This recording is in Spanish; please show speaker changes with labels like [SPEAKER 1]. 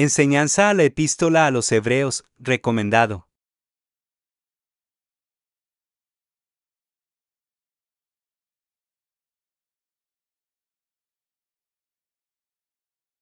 [SPEAKER 1] Enseñanza a la epístola a los hebreos, recomendado.